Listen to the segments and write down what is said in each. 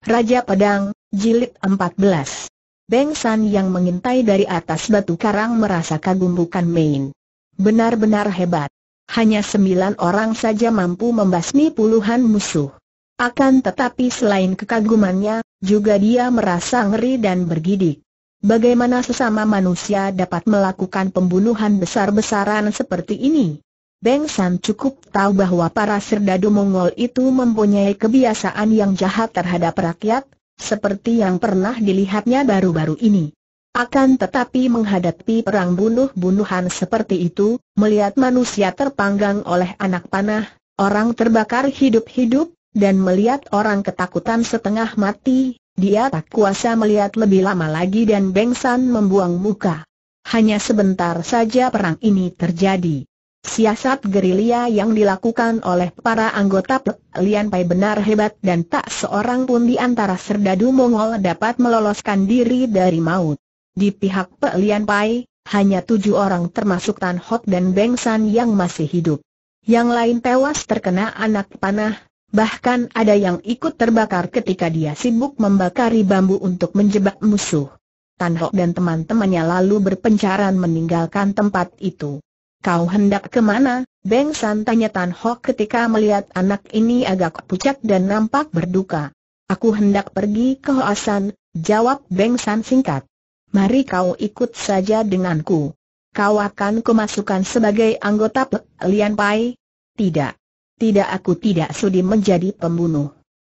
Raja Pedang, Jilid 14 Beng San yang mengintai dari atas batu karang merasa kagum bukan main. Benar-benar hebat. Hanya sembilan orang saja mampu membasmi puluhan musuh. Akan tetapi selain kekagumannya, juga dia merasa ngeri dan bergidik. Bagaimana sesama manusia dapat melakukan pembunuhan besar-besaran seperti ini? Beng San cukup tahu bahwa para serdadu Mongol itu mempunyai kebiasaan yang jahat terhadap rakyat, seperti yang pernah dilihatnya baru-baru ini. Akan tetapi menghadapi perang bunuh-bunuhan seperti itu, melihat manusia terpanggang oleh anak panah, orang terbakar hidup-hidup, dan melihat orang ketakutan setengah mati, dia tak kuasa melihat lebih lama lagi dan Bengsan membuang muka. Hanya sebentar saja perang ini terjadi. Siasat gerilya yang dilakukan oleh para anggota Pek Lian Pai benar hebat dan tak seorang pun di antara serdadu Mongol dapat meloloskan diri dari maut. Di pihak Pek Lian Pai, hanya tujuh orang termasuk Tan Hok dan Beng San yang masih hidup. Yang lain tewas terkena anak panah, bahkan ada yang ikut terbakar ketika dia sibuk membakari bambu untuk menjebak musuh. Tan Hok dan teman-temannya lalu berpencaran meninggalkan tempat itu. Kau hendak kemana? Beng San tanya Tan Hok ketika melihat anak ini agak pucat dan nampak berduka. Aku hendak pergi ke Hoasan, jawab Beng San singkat. Mari kau ikut saja denganku. Kau akan kemasukan sebagai anggota Pek Lian Pai? Tidak. Tidak aku tidak sudi menjadi pembunuh.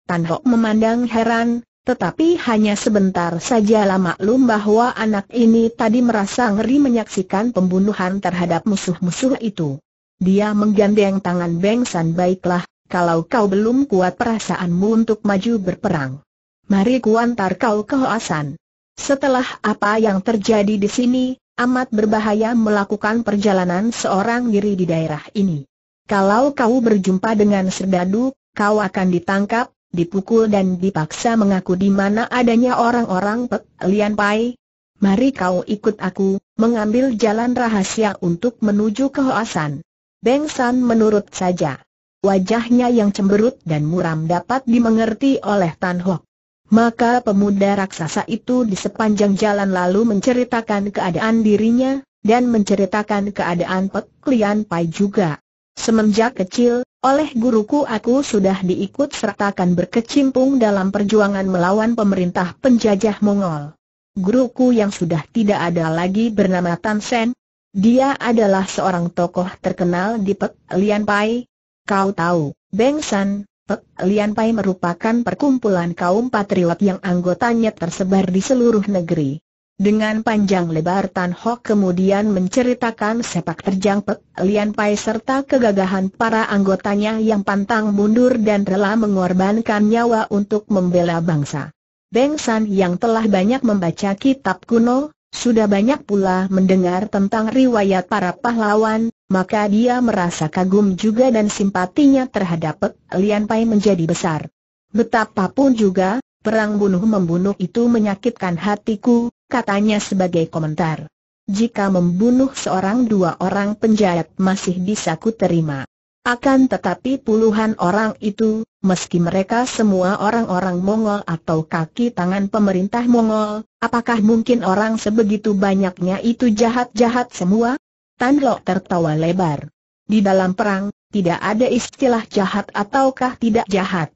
Tan Hok memandang heran, tetapi hanya sebentar saja maklum bahwa anak ini tadi merasa ngeri menyaksikan pembunuhan terhadap musuh-musuh itu. Dia menggandeng tangan Beng San baiklah, kalau kau belum kuat perasaanmu untuk maju berperang. Mari kuantar kau ke Hoasan. Setelah apa yang terjadi di sini, amat berbahaya melakukan perjalanan seorang diri di daerah ini. Kalau kau berjumpa dengan Serdadu, kau akan ditangkap dipukul dan dipaksa mengaku di mana adanya orang-orang Pek Lian Pai. Mari kau ikut aku, mengambil jalan rahasia untuk menuju ke Hoasan. Beng San menurut saja. Wajahnya yang cemberut dan muram dapat dimengerti oleh Tan Hock. Maka pemuda raksasa itu di sepanjang jalan lalu menceritakan keadaan dirinya, dan menceritakan keadaan Pek Lian Pai juga. Semenjak kecil, oleh guruku aku sudah diikut sertakan berkecimpung dalam perjuangan melawan pemerintah penjajah Mongol. Guruku yang sudah tidak ada lagi bernama Tan Sen. Dia adalah seorang tokoh terkenal di Pek Lian Pai. Kau tahu, Beng San, Pek Lian Pai merupakan perkumpulan kaum patriot yang anggotanya tersebar di seluruh negeri. Dengan panjang lebar Tan Hock kemudian menceritakan sepak terjang Pek Lian Pai serta kegagahan para anggotanya yang pantang mundur dan rela mengorbankan nyawa untuk membela bangsa. Beng San yang telah banyak membaca kitab kuno, sudah banyak pula mendengar tentang riwayat para pahlawan, maka dia merasa kagum juga dan simpatinya terhadap Pek Lian Pai menjadi besar. Betapapun juga, Perang bunuh-membunuh itu menyakitkan hatiku, katanya sebagai komentar. Jika membunuh seorang dua orang penjahat masih bisa ku terima. Akan tetapi puluhan orang itu, meski mereka semua orang-orang Mongol atau kaki tangan pemerintah Mongol, apakah mungkin orang sebegitu banyaknya itu jahat-jahat semua? Tan Lok tertawa lebar. Di dalam perang, tidak ada istilah jahat ataukah tidak jahat.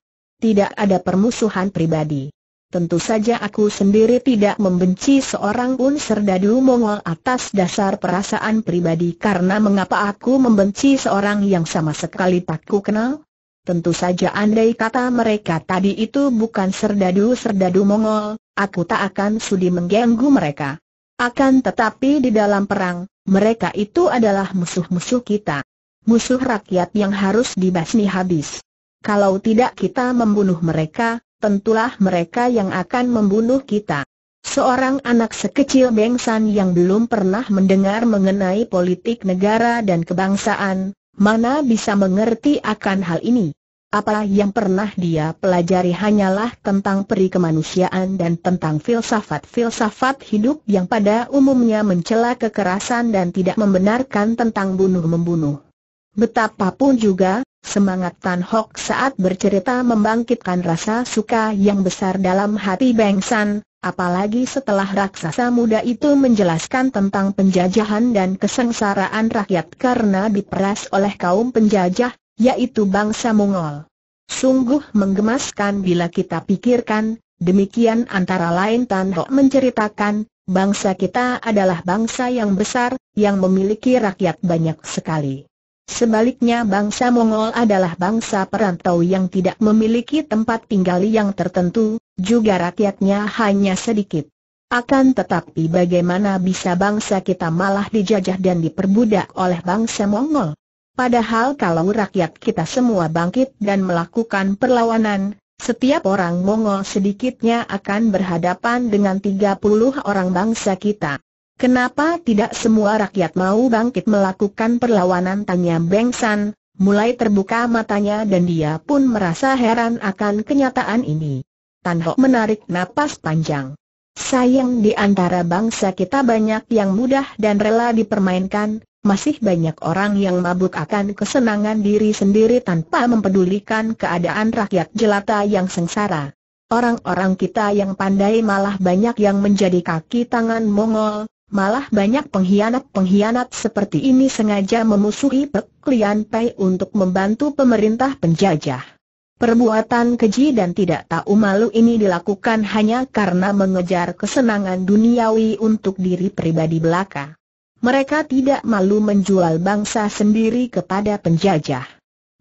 Tidak ada permusuhan pribadi. Tentu saja aku sendiri tidak membenci seorang pun serdadu Mongol atas dasar perasaan pribadi karena mengapa aku membenci seorang yang sama sekali tak ku kenal? Tentu saja andai kata mereka tadi itu bukan serdadu-serdadu Mongol, aku tak akan sudi mengganggu mereka. Akan tetapi di dalam perang, mereka itu adalah musuh-musuh kita. Musuh rakyat yang harus dibasmi habis. Kalau tidak kita membunuh mereka, tentulah mereka yang akan membunuh kita. Seorang anak sekecil Bengsan yang belum pernah mendengar mengenai politik negara dan kebangsaan, mana bisa mengerti akan hal ini. Apa yang pernah dia pelajari hanyalah tentang peri kemanusiaan dan tentang filsafat-filsafat hidup yang pada umumnya mencela kekerasan dan tidak membenarkan tentang bunuh-membunuh. Betapapun juga, Semangat Tan Hock saat bercerita membangkitkan rasa suka yang besar dalam hati Beng San, apalagi setelah raksasa muda itu menjelaskan tentang penjajahan dan kesengsaraan rakyat karena diperas oleh kaum penjajah, yaitu bangsa Mongol. Sungguh menggemaskan bila kita pikirkan, demikian antara lain Tan Hock menceritakan, Bangsa kita adalah bangsa yang besar, yang memiliki rakyat banyak sekali. Sebaliknya bangsa Mongol adalah bangsa perantau yang tidak memiliki tempat tinggal yang tertentu, juga rakyatnya hanya sedikit. Akan tetapi bagaimana bisa bangsa kita malah dijajah dan diperbudak oleh bangsa Mongol? Padahal kalau rakyat kita semua bangkit dan melakukan perlawanan, setiap orang Mongol sedikitnya akan berhadapan dengan 30 orang bangsa kita. Kenapa tidak semua rakyat mau bangkit melakukan perlawanan tanya Beng San, mulai terbuka matanya dan dia pun merasa heran akan kenyataan ini. Tan Ho menarik napas panjang. Sayang di antara bangsa kita banyak yang mudah dan rela dipermainkan, masih banyak orang yang mabuk akan kesenangan diri sendiri tanpa mempedulikan keadaan rakyat jelata yang sengsara. Orang-orang kita yang pandai malah banyak yang menjadi kaki tangan Mongol, Malah banyak pengkhianat-pengkhianat seperti ini sengaja memusuhi Pek Lian Pei untuk membantu pemerintah penjajah. Perbuatan keji dan tidak tahu malu ini dilakukan hanya karena mengejar kesenangan duniawi untuk diri pribadi belaka. Mereka tidak malu menjual bangsa sendiri kepada penjajah.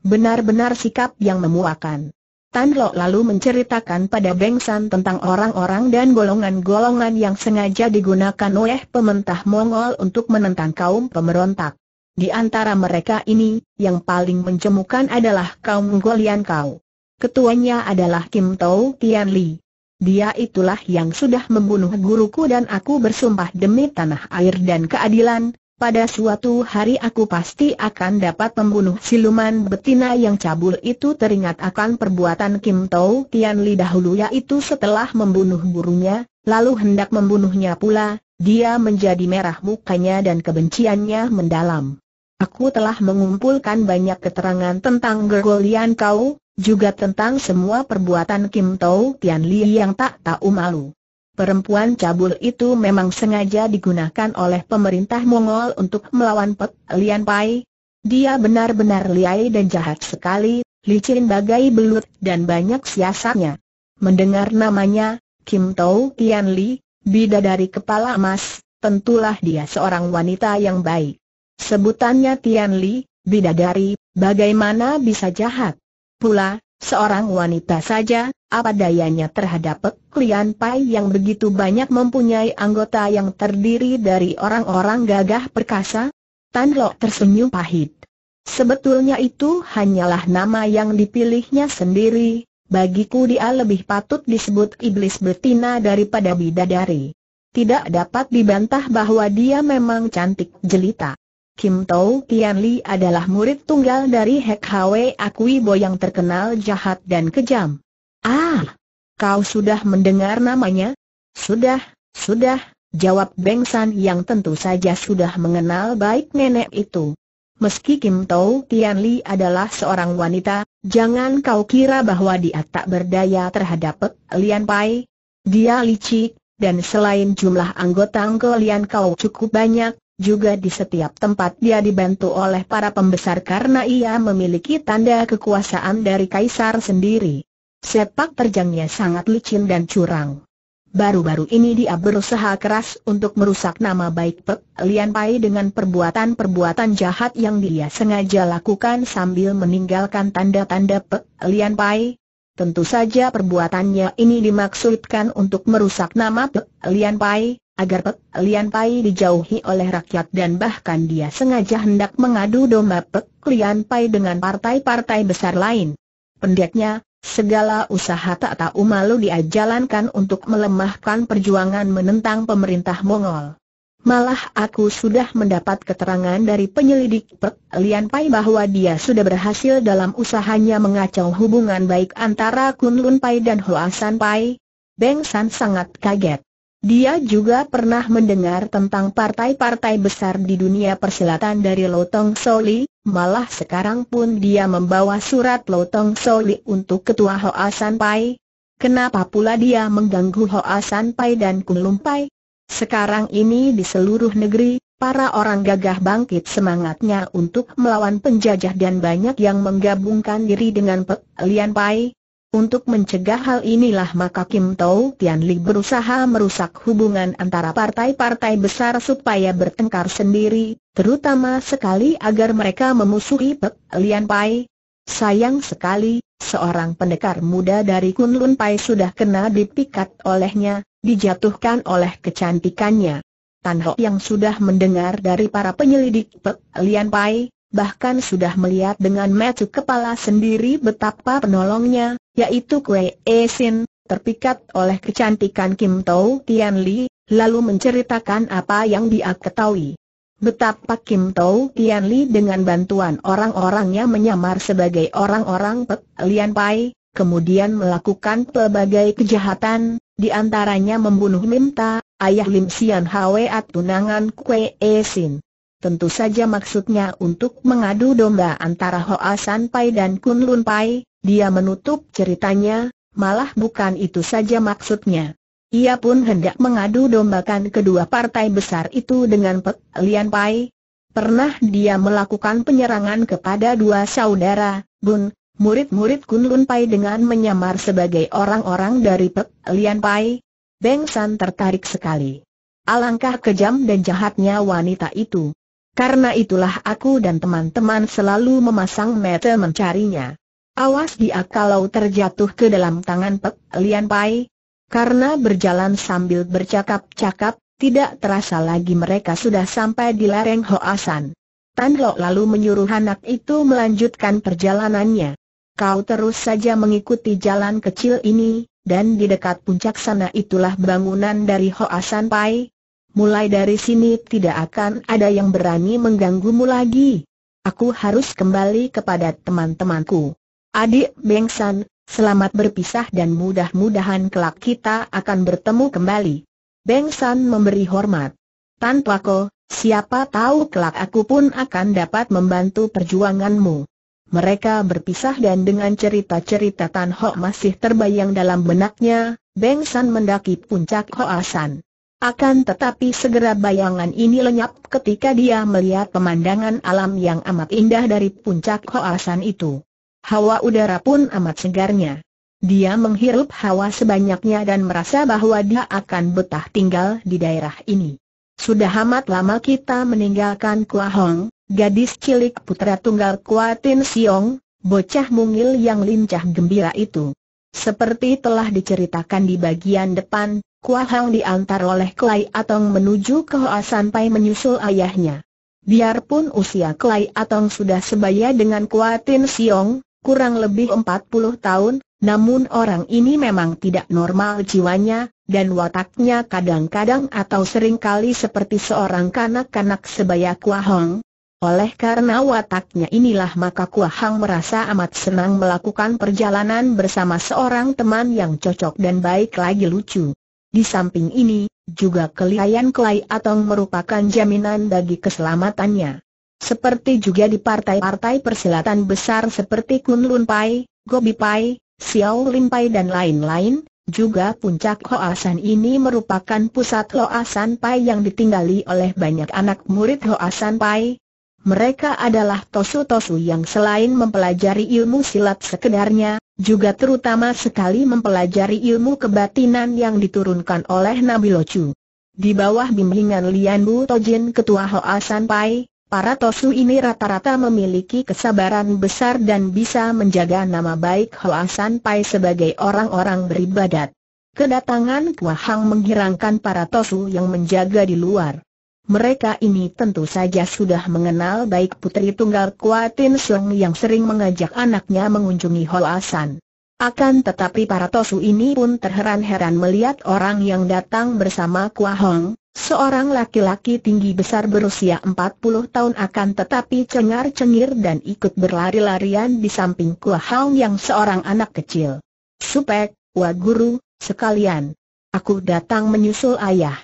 Benar-benar sikap yang memuakan. Tan Lo lalu menceritakan pada Beng San tentang orang-orang dan golongan-golongan yang sengaja digunakan oleh pementah Mongol untuk menentang kaum pemberontak. Di antara mereka ini, yang paling mencemukan adalah kaum Golian Kau. Ketuanya adalah Kim Tau Tian Li. Dia itulah yang sudah membunuh guruku dan aku bersumpah demi tanah air dan keadilan, pada suatu hari aku pasti akan dapat membunuh siluman betina yang cabul itu teringat akan perbuatan Kim Tau Tian Li dahulu yaitu setelah membunuh burunya, lalu hendak membunuhnya pula, dia menjadi merah mukanya dan kebenciannya mendalam. Aku telah mengumpulkan banyak keterangan tentang Gergolian Kau, juga tentang semua perbuatan Kim Tau Tian Li yang tak tahu malu. Perempuan cabul itu memang sengaja digunakan oleh pemerintah Mongol untuk melawan Pek Lian Pai. Dia benar-benar liai dan jahat sekali, licin bagai belut dan banyak siasatnya. Mendengar namanya, Kim Tau Tian Li, bidadari kepala emas, tentulah dia seorang wanita yang baik. Sebutannya Tian Li, bidadari, bagaimana bisa jahat? Pula, Seorang wanita saja, apa dayanya terhadap Pek Pai yang begitu banyak mempunyai anggota yang terdiri dari orang-orang gagah perkasa? Tan Lok tersenyum pahit. Sebetulnya itu hanyalah nama yang dipilihnya sendiri, bagiku dia lebih patut disebut iblis betina daripada bidadari. Tidak dapat dibantah bahwa dia memang cantik jelita. Kim Tau Tian Li adalah murid tunggal dari Hek Hwe Akui Bo yang terkenal jahat dan kejam. Ah, kau sudah mendengar namanya? Sudah, sudah, jawab Beng San yang tentu saja sudah mengenal baik nenek itu. Meski Kim Tau Tian Li adalah seorang wanita, jangan kau kira bahwa dia tak berdaya terhadap Pek Lian Pai. Dia licik, dan selain jumlah anggota Lian kau cukup banyak, juga di setiap tempat dia dibantu oleh para pembesar karena ia memiliki tanda kekuasaan dari kaisar sendiri. Sepak terjangnya sangat licin dan curang. Baru-baru ini dia berusaha keras untuk merusak nama baik Pek Lian Pai dengan perbuatan-perbuatan jahat yang dia sengaja lakukan sambil meninggalkan tanda-tanda Pek Lian Pai, Tentu saja perbuatannya ini dimaksudkan untuk merusak nama Pek Lian Pai, agar Pek Lian Pai dijauhi oleh rakyat dan bahkan dia sengaja hendak mengadu domba Pek Lian Pai dengan partai-partai besar lain. Pendeknya, segala usaha tak tahu malu dia jalankan untuk melemahkan perjuangan menentang pemerintah Mongol. Malah aku sudah mendapat keterangan dari penyelidik Pek Lian Pai bahwa dia sudah berhasil dalam usahanya mengacau hubungan baik antara Kun Lun Pai dan Hoa San Pai. Beng San sangat kaget. Dia juga pernah mendengar tentang partai-partai besar di dunia persilatan dari Lotong Soli, malah sekarang pun dia membawa surat Lotong Soli untuk ketua Hoa San Pai. Kenapa pula dia mengganggu Hoa San Pai dan Kun Lun Pai? Sekarang ini di seluruh negeri, para orang gagah bangkit semangatnya untuk melawan penjajah dan banyak yang menggabungkan diri dengan Pe Lian Pai. Untuk mencegah hal inilah maka Kim Tau Tian Li berusaha merusak hubungan antara partai-partai besar supaya bertengkar sendiri, terutama sekali agar mereka memusuhi Pek Lian Pai. Sayang sekali, seorang pendekar muda dari Kunlun Pai sudah kena dipikat olehnya, dijatuhkan oleh kecantikannya. Tan Ho yang sudah mendengar dari para penyelidik Pek Lian Pai, bahkan sudah melihat dengan mata kepala sendiri betapa penolongnya, yaitu Kue E Sin, terpikat oleh kecantikan Kim Tau Tian Li, lalu menceritakan apa yang dia ketahui. Betapa Kim Tau Tian Li dengan bantuan orang-orangnya menyamar sebagai orang-orang Pek Lian Pai, kemudian melakukan pelbagai kejahatan, di antaranya membunuh Ta, ayah Lim Sian Hwe tunangan Kwe E Sin. Tentu saja maksudnya untuk mengadu domba antara Hoa San Pai dan Kun Lun Pai, dia menutup ceritanya, malah bukan itu saja maksudnya. Ia pun hendak mengadu dombakan kedua partai besar itu dengan Pek Lian Pai. Pernah dia melakukan penyerangan kepada dua saudara, Bun, Murid-murid Kunlun Pai dengan menyamar sebagai orang-orang dari Pek Lian Pai, Beng San tertarik sekali. Alangkah kejam dan jahatnya wanita itu. Karena itulah aku dan teman-teman selalu memasang mata mencarinya. Awas dia kalau terjatuh ke dalam tangan Pek Lian Pai. Karena berjalan sambil bercakap-cakap, tidak terasa lagi mereka sudah sampai di lereng Hoasan. Tan Lok lalu menyuruh anak itu melanjutkan perjalanannya. Kau terus saja mengikuti jalan kecil ini, dan di dekat puncak sana itulah bangunan dari Hoa San Pai. Mulai dari sini tidak akan ada yang berani mengganggumu lagi. Aku harus kembali kepada teman-temanku. Adik Beng San, selamat berpisah dan mudah-mudahan kelak kita akan bertemu kembali. Beng San memberi hormat. Tanpa kau, siapa tahu kelak aku pun akan dapat membantu perjuanganmu. Mereka berpisah dan dengan cerita-cerita Tan Ho masih terbayang dalam benaknya, Beng San mendaki puncak Hoasan. Akan tetapi segera bayangan ini lenyap ketika dia melihat pemandangan alam yang amat indah dari puncak Hoasan itu. Hawa udara pun amat segarnya. Dia menghirup hawa sebanyaknya dan merasa bahwa dia akan betah tinggal di daerah ini. Sudah amat lama kita meninggalkan Kuahong, Gadis cilik putra tunggal Kuatin Siong, bocah mungil yang lincah gembira itu. Seperti telah diceritakan di bagian depan, Kua Hang diantar oleh Klai Atong menuju ke Hoa sampai menyusul ayahnya. Biarpun usia Klai Atong sudah sebaya dengan Kuatin Siong, kurang lebih 40 tahun, namun orang ini memang tidak normal jiwanya, dan wataknya kadang-kadang atau seringkali seperti seorang kanak-kanak sebaya Kua Hang. Oleh karena wataknya inilah maka Kua Hang merasa amat senang melakukan perjalanan bersama seorang teman yang cocok dan baik lagi lucu. Di samping ini, juga kelihayan Klai Atong merupakan jaminan bagi keselamatannya. Seperti juga di partai-partai perselatan besar seperti Kunlun Pai, Gobi Pai, Xiao Lin Pai dan lain-lain, juga puncak Hoasan ini merupakan pusat hoasan Pai yang ditinggali oleh banyak anak murid Hoasan Pai, mereka adalah tosu-tosu yang selain mempelajari ilmu silat sekedarnya, juga terutama sekali mempelajari ilmu kebatinan yang diturunkan oleh Nabi Locu. Di bawah bimbingan Lian Bu Tojin Ketua Hoa Pai, para tosu ini rata-rata memiliki kesabaran besar dan bisa menjaga nama baik Hoa Pai sebagai orang-orang beribadat. Kedatangan Kua Hang menghirangkan para tosu yang menjaga di luar. Mereka ini tentu saja sudah mengenal baik putri tunggal Kuatin Sung yang sering mengajak anaknya mengunjungi Holasan. Akan tetapi para Tosu ini pun terheran-heran melihat orang yang datang bersama Kua Hong, seorang laki-laki tinggi besar berusia 40 tahun akan tetapi cengar-cengir dan ikut berlari-larian di samping Kua Hong yang seorang anak kecil. Supek, Wah Guru, sekalian. Aku datang menyusul ayah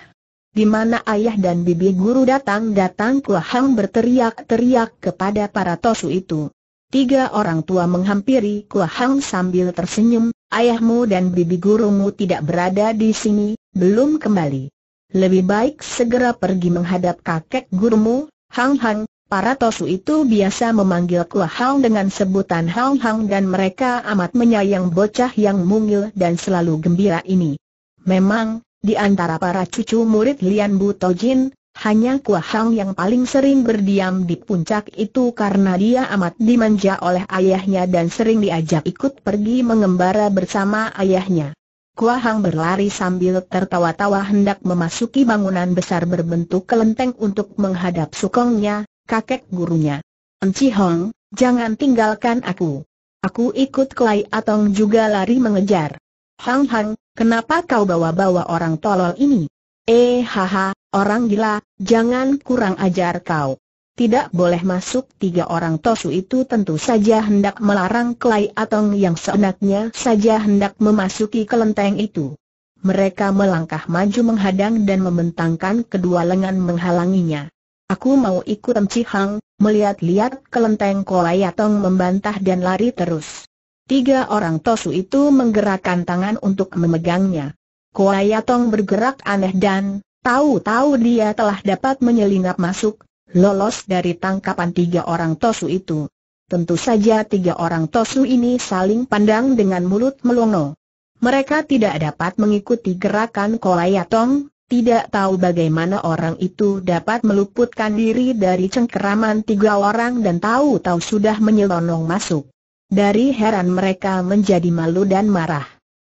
di mana ayah dan bibi guru datang-datang Kuahang berteriak-teriak kepada para tosu itu. Tiga orang tua menghampiri Kuahang sambil tersenyum, ayahmu dan bibi gurumu tidak berada di sini, belum kembali. Lebih baik segera pergi menghadap kakek gurumu, Hang Hang, para tosu itu biasa memanggil Kuahang dengan sebutan Hang Hang dan mereka amat menyayang bocah yang mungil dan selalu gembira ini. Memang, di antara para cucu murid Lian Jin, hanya Kua Hang yang paling sering berdiam di puncak itu karena dia amat dimanja oleh ayahnya dan sering diajak ikut pergi mengembara bersama ayahnya. Kua Hang berlari sambil tertawa-tawa hendak memasuki bangunan besar berbentuk kelenteng untuk menghadap sukongnya, kakek gurunya. Enci Hong, jangan tinggalkan aku. Aku ikut Klai Atong juga lari mengejar. Hang Hang, Kenapa kau bawa-bawa orang tolol ini? Eh haha, orang gila, jangan kurang ajar kau. Tidak boleh masuk tiga orang tosu itu tentu saja hendak melarang Klai Atong yang seenaknya saja hendak memasuki kelenteng itu. Mereka melangkah maju menghadang dan membentangkan kedua lengan menghalanginya. Aku mau ikut Cihang, melihat-lihat kelenteng Klai Atong membantah dan lari terus. Tiga orang Tosu itu menggerakkan tangan untuk memegangnya. Koayatong bergerak aneh dan, tahu-tahu dia telah dapat menyelinap masuk, lolos dari tangkapan tiga orang Tosu itu. Tentu saja tiga orang Tosu ini saling pandang dengan mulut melongo. Mereka tidak dapat mengikuti gerakan Kolayatong, tidak tahu bagaimana orang itu dapat meluputkan diri dari cengkeraman tiga orang dan tahu-tahu sudah menyelonong masuk. Dari heran mereka menjadi malu dan marah.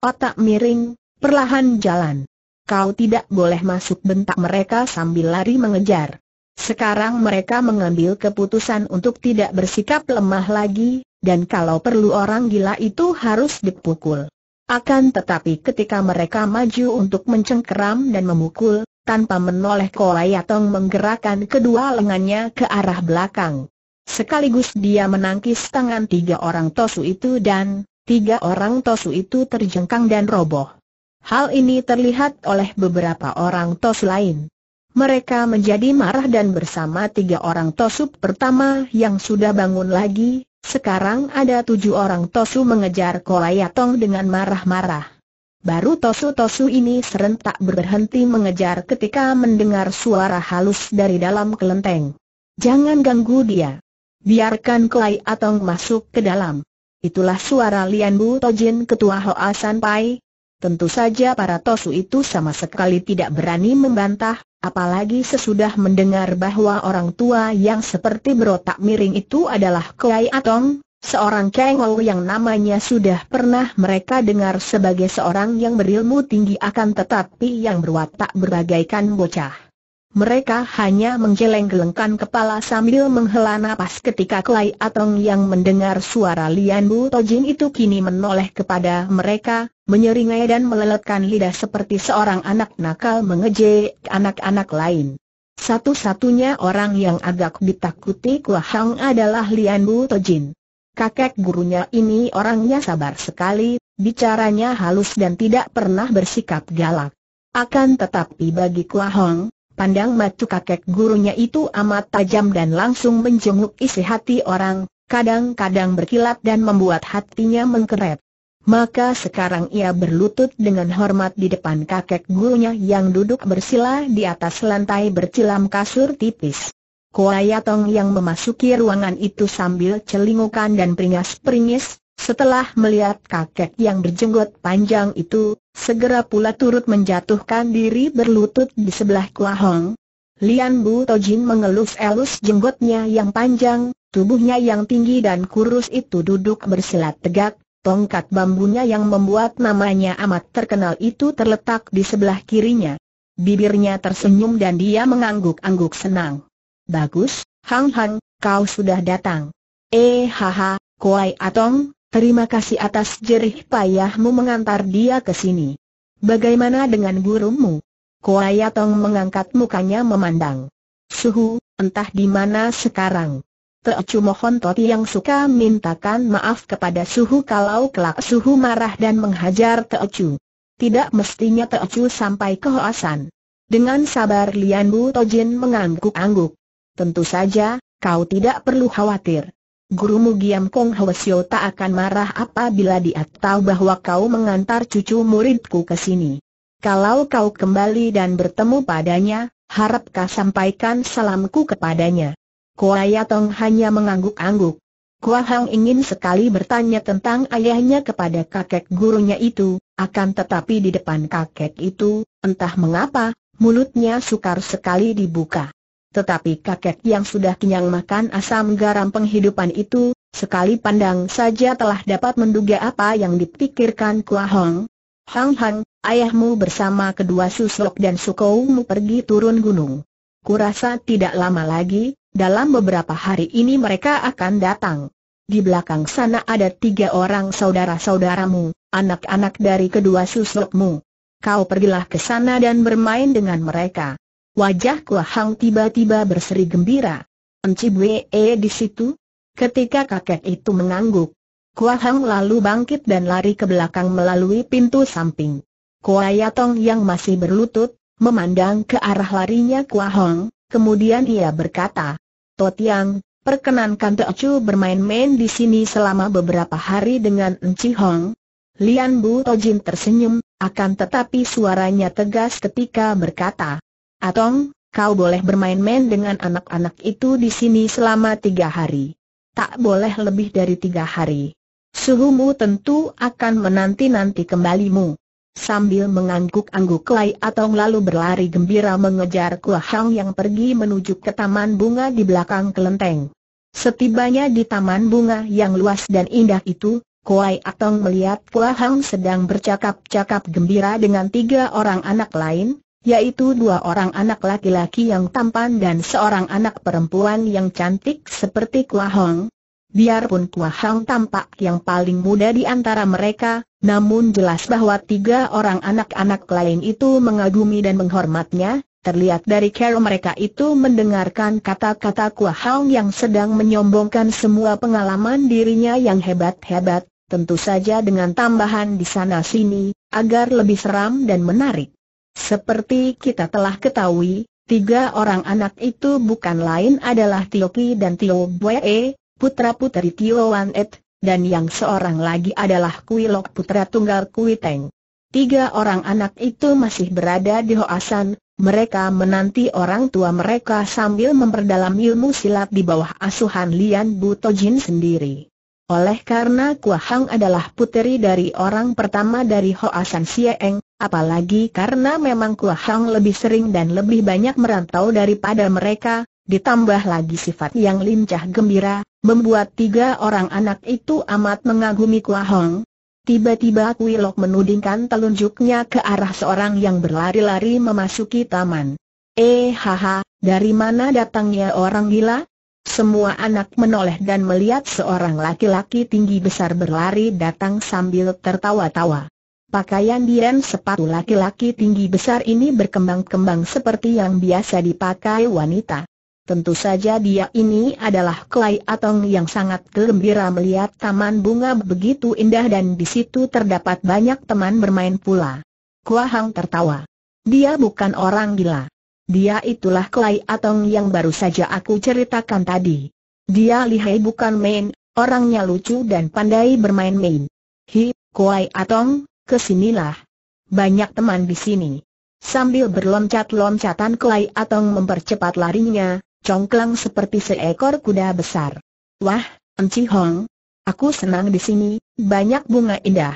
Otak miring, perlahan jalan. Kau tidak boleh masuk bentak mereka sambil lari mengejar. Sekarang mereka mengambil keputusan untuk tidak bersikap lemah lagi, dan kalau perlu orang gila itu harus dipukul. Akan tetapi ketika mereka maju untuk mencengkeram dan memukul, tanpa menoleh Kolayatong menggerakkan kedua lengannya ke arah belakang. Sekaligus dia menangkis tangan tiga orang tosu itu dan, tiga orang tosu itu terjengkang dan roboh. Hal ini terlihat oleh beberapa orang tosu lain. Mereka menjadi marah dan bersama tiga orang tosu pertama yang sudah bangun lagi, sekarang ada tujuh orang tosu mengejar Kolayatong dengan marah-marah. Baru tosu-tosu ini serentak berhenti mengejar ketika mendengar suara halus dari dalam kelenteng. Jangan ganggu dia. Biarkan Kelai Atong masuk ke dalam. Itulah suara Lian Bu Tojin ketua Hoa San Pai. Tentu saja para tosu itu sama sekali tidak berani membantah, apalagi sesudah mendengar bahwa orang tua yang seperti berotak miring itu adalah Kelai Atong, seorang kengol yang namanya sudah pernah mereka dengar sebagai seorang yang berilmu tinggi akan tetapi yang berwatak berbagaikan bocah. Mereka hanya menggeleng-gelengkan kepala sambil menghela napas ketika Klai Atong yang mendengar suara Lian Bu Tojin itu kini menoleh kepada mereka, menyeringai dan meleletkan lidah seperti seorang anak nakal mengejek anak-anak lain. Satu-satunya orang yang agak ditakuti Kua Hang adalah Lian Bu Tojin. Kakek gurunya ini orangnya sabar sekali, bicaranya halus dan tidak pernah bersikap galak. Akan tetapi bagi Kua Hong, Pandang mata kakek gurunya itu amat tajam dan langsung menjenguk isi hati orang, kadang-kadang berkilat dan membuat hatinya mengkeret. Maka sekarang ia berlutut dengan hormat di depan kakek gurunya yang duduk bersila di atas lantai bercilam kasur tipis. Koayatong yang memasuki ruangan itu sambil celingukan dan peringas-peringis, setelah melihat kakek yang berjenggot panjang itu, segera pula turut menjatuhkan diri berlutut di sebelah kua Hong. Lian Bu Tojin mengelus-elus jenggotnya yang panjang, tubuhnya yang tinggi dan kurus itu duduk bersilat tegak, tongkat bambunya yang membuat namanya amat terkenal itu terletak di sebelah kirinya. Bibirnya tersenyum dan dia mengangguk-angguk senang. Bagus, Hang Hang, kau sudah datang. Eh haha, Kuai Atong, Terima kasih atas jerih payahmu mengantar dia ke sini. Bagaimana dengan gurumu? Koayatong mengangkat mukanya memandang. Suhu, entah di mana sekarang. Teocu mohon Toti yang suka mintakan maaf kepada Suhu kalau kelak Suhu marah dan menghajar Teocu. Tidak mestinya Teocu sampai ke Hoasan. Dengan sabar Lian Bu Tojin mengangguk-angguk. Tentu saja, kau tidak perlu khawatir. Gurumu Giam Kong Hwasyo tak akan marah apabila dia tahu bahwa kau mengantar cucu muridku ke sini. Kalau kau kembali dan bertemu padanya, harap kau sampaikan salamku kepadanya. Tong hanya mengangguk-angguk. Hang ingin sekali bertanya tentang ayahnya kepada kakek gurunya itu, akan tetapi di depan kakek itu, entah mengapa, mulutnya sukar sekali dibuka. Tetapi kakek yang sudah kenyang makan asam garam penghidupan itu, sekali pandang saja telah dapat menduga apa yang dipikirkan Kua Hong. Hang Hang, ayahmu bersama kedua susok dan sukoumu pergi turun gunung. Kurasa tidak lama lagi, dalam beberapa hari ini mereka akan datang. Di belakang sana ada tiga orang saudara-saudaramu, anak-anak dari kedua susokmu. Kau pergilah ke sana dan bermain dengan mereka. Wajah Kuahang Hang tiba-tiba berseri gembira. Enci eh, di situ? Ketika kakek itu mengangguk, Kuahang Hang lalu bangkit dan lari ke belakang melalui pintu samping. Kuayatong Yatong yang masih berlutut, memandang ke arah larinya Kuahang, Hang, kemudian ia berkata, Totiang, Perkenankan Teocu bermain-main di sini selama beberapa hari dengan Enci Hong. Lian Bu Tojin tersenyum, akan tetapi suaranya tegas ketika berkata, Atong, kau boleh bermain-main dengan anak-anak itu di sini selama tiga hari. Tak boleh lebih dari tiga hari. Suhumu tentu akan menanti-nanti kembalimu. Sambil mengangguk-angguk Lai Atong lalu berlari gembira mengejar Kuahang yang pergi menuju ke taman bunga di belakang kelenteng. Setibanya di taman bunga yang luas dan indah itu, Kuai Atong melihat Kuahang sedang bercakap-cakap gembira dengan tiga orang anak lain, yaitu dua orang anak laki-laki yang tampan dan seorang anak perempuan yang cantik seperti Kua Hong. Biarpun Kua Hong tampak yang paling muda di antara mereka, namun jelas bahwa tiga orang anak-anak lain itu mengagumi dan menghormatnya, terlihat dari cara mereka itu mendengarkan kata-kata Kua Hong yang sedang menyombongkan semua pengalaman dirinya yang hebat-hebat, tentu saja dengan tambahan di sana-sini, agar lebih seram dan menarik. Seperti kita telah ketahui, tiga orang anak itu bukan lain adalah Tio Ki dan Tio Bwe, putra-putri Tio Wan Et, dan yang seorang lagi adalah Kui Lok, putra tunggal Kui Teng. Tiga orang anak itu masih berada di Hoasan, mereka menanti orang tua mereka sambil memperdalam ilmu silat di bawah asuhan Lian Butojin sendiri. Oleh karena Hang adalah puteri dari orang pertama dari Sia Eng, apalagi karena memang Hang lebih sering dan lebih banyak merantau daripada mereka, ditambah lagi sifat yang lincah gembira, membuat tiga orang anak itu amat mengagumi Hang. Tiba-tiba Kuilok menudingkan telunjuknya ke arah seorang yang berlari-lari memasuki taman. Eh haha, dari mana datangnya orang gila? Semua anak menoleh dan melihat seorang laki-laki tinggi besar berlari datang sambil tertawa-tawa. Pakaian diren sepatu laki-laki tinggi besar ini berkembang-kembang seperti yang biasa dipakai wanita. Tentu saja dia ini adalah Klai Atong yang sangat gembira melihat taman bunga begitu indah dan di situ terdapat banyak teman bermain pula. Kuahang tertawa. Dia bukan orang gila. Dia itulah Klai Atong yang baru saja aku ceritakan tadi. Dia lihai bukan main, orangnya lucu dan pandai bermain-main. Hi, Klai Atong, kesinilah. Banyak teman di sini. Sambil berloncat-loncatan Klai Atong mempercepat larinya, congklang seperti seekor kuda besar. Wah, Enci Hong. Aku senang di sini, banyak bunga indah.